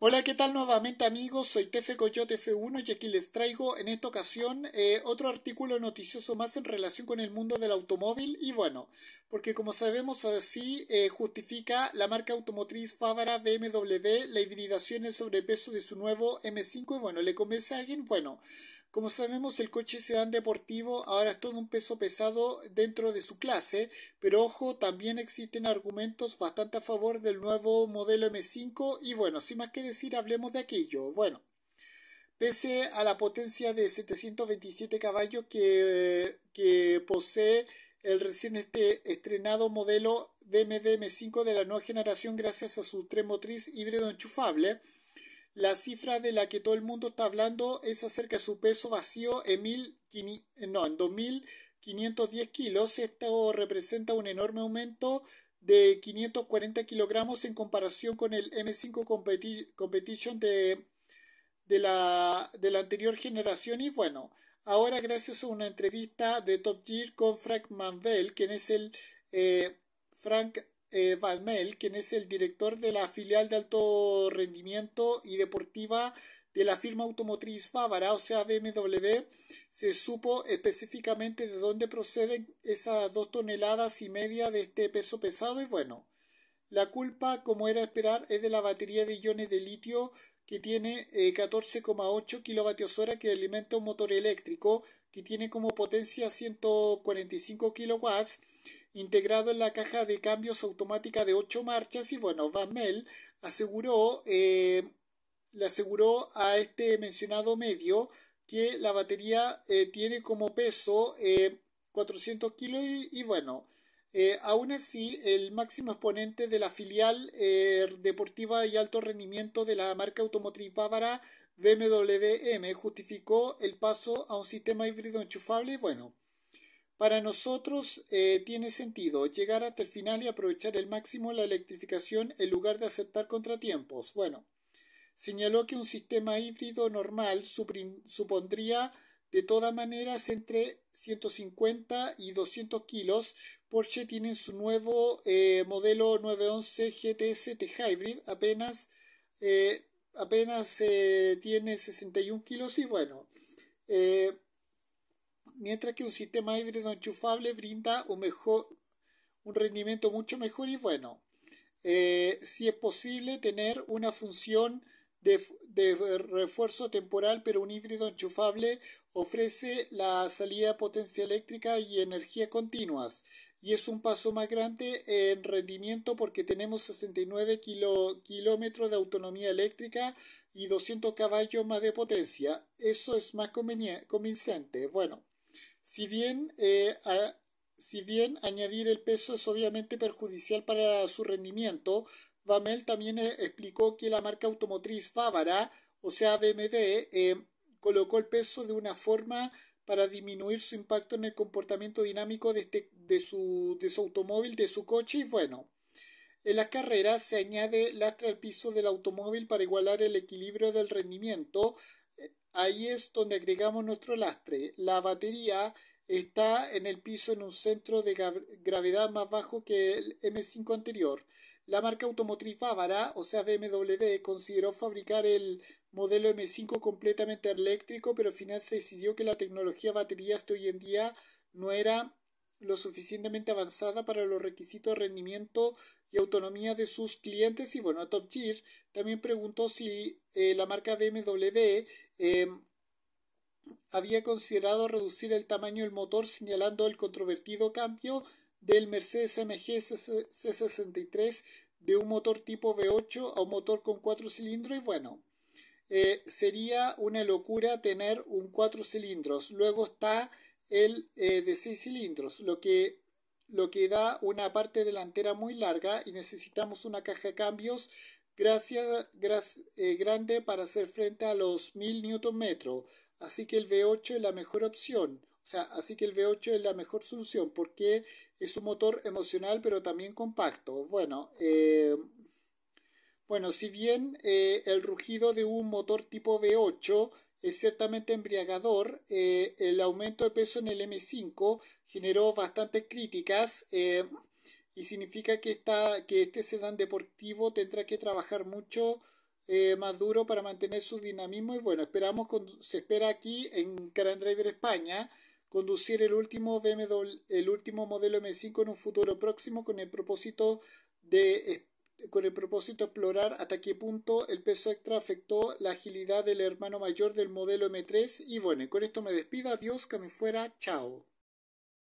Hola, ¿qué tal nuevamente amigos? Soy Tefe Coyote F1 y aquí les traigo en esta ocasión eh, otro artículo noticioso más en relación con el mundo del automóvil y bueno, porque como sabemos así eh, justifica la marca automotriz Favara BMW la hibridación en el sobrepeso de su nuevo M5 y bueno, le convence a alguien, bueno, como sabemos, el coche sedán deportivo ahora es todo un peso pesado dentro de su clase, pero ojo, también existen argumentos bastante a favor del nuevo modelo M5 y bueno, sin más que decir, hablemos de aquello. Bueno, pese a la potencia de 727 caballos que, posee el recién este estrenado modelo BMW M5 de la nueva generación gracias a su tren motriz híbrido enchufable, la cifra de la que todo el mundo está hablando es acerca de su peso vacío en, eh, en 2.510 kilos. Esto representa un enorme aumento de 540 kilogramos en comparación con el M5 Competition de, de, la, de la anterior generación. Y bueno, ahora gracias a una entrevista de Top Gear con Frank Manvel, quien es el... Eh, Frank eh, Valmel, quien es el director de la filial de alto rendimiento y deportiva de la firma automotriz Favara, o sea BMW, se supo específicamente de dónde proceden esas dos toneladas y media de este peso pesado y bueno, la culpa, como era esperar, es de la batería de iones de litio que tiene 14,8 eh, kWh que alimenta un motor eléctrico que tiene como potencia 145 kW integrado en la caja de cambios automática de ocho marchas y bueno, Van Mel aseguró, eh, le aseguró a este mencionado medio que la batería eh, tiene como peso 400 eh, kilos y, bueno, aún así el máximo exponente de la filial deportiva y alto rendimiento de la marca automotriz bávara BMW M justificó el paso a un sistema híbrido enchufable, y bueno, para nosotros eh, tiene sentido llegar hasta el final y aprovechar el máximo la electrificación en lugar de aceptar contratiempos. Bueno, señaló que un sistema híbrido normal supondría de todas maneras entre 150 y 200 kilos. Porsche tiene su nuevo eh, modelo 911 GTS T-Hybrid apenas, eh, apenas tiene 61 kilos y bueno mientras que un sistema híbrido enchufable brinda un, mejor, un rendimiento mucho mejor y bueno. Eh, si es posible tener una función de, refuerzo temporal, pero un híbrido enchufable ofrece la salida de potencia eléctrica y energía continuas. Y es un paso más grande en rendimiento porque tenemos 69 kilómetros de autonomía eléctrica y 200 caballos más de potencia. Eso es más convincente. Bueno, si bien, eh, si bien añadir el peso es obviamente perjudicial para su rendimiento, Vamel también eh, explicó que la marca automotriz bávara, o sea BMW, eh, colocó el peso de una forma para disminuir su impacto en el comportamiento dinámico de, este, su, de su automóvil, de su coche y bueno. En las carreras se añade lastra al piso del automóvil para igualar el equilibrio del rendimiento, ahí es donde agregamos nuestro lastre. La batería está en el piso en un centro de gravedad más bajo que el M5 anterior. La marca automotriz bávara, o sea BMW, consideró fabricar el modelo M5 completamente eléctrico, pero al final se decidió que la tecnología batería hasta hoy en día no era lo suficientemente avanzada para los requisitos de rendimiento y autonomía de sus clientes. Y bueno, a Top Gear también preguntó si eh, la marca BMW em, había considerado reducir el tamaño del motor, señalando el controvertido cambio del Mercedes MG C63 de un motor tipo V8 a un motor con cuatro cilindros. Y bueno. Eh, sería una locura tener un cuatro cilindros. Luego está el eh, de 6 cilindros, lo que, lo que da una parte delantera muy larga y necesitamos una caja de cambios eh, grande para hacer frente a los 1000 Nm. Así que el V8 es la mejor opción. O sea, así que el V8 es la mejor solución porque es un motor emocional pero también compacto. Bueno, eh, bueno si bien el rugido de un motor tipo V8 es ciertamente embriagador. Eh, el aumento de peso en el M5 generó bastantes críticas eh, y significa que, que este sedán deportivo tendrá que trabajar mucho eh, más duro para mantener su dinamismo. Y bueno, esperamos se espera aquí en Caran Driver España conducir el último, BMW, el último modelo M5 en un futuro próximo con el propósito de con el propósito de explorar hasta qué punto el peso extra afectó la agilidad del hermano mayor del modelo M3. Y bueno, con esto me despido, adiós, que me fuera, chao.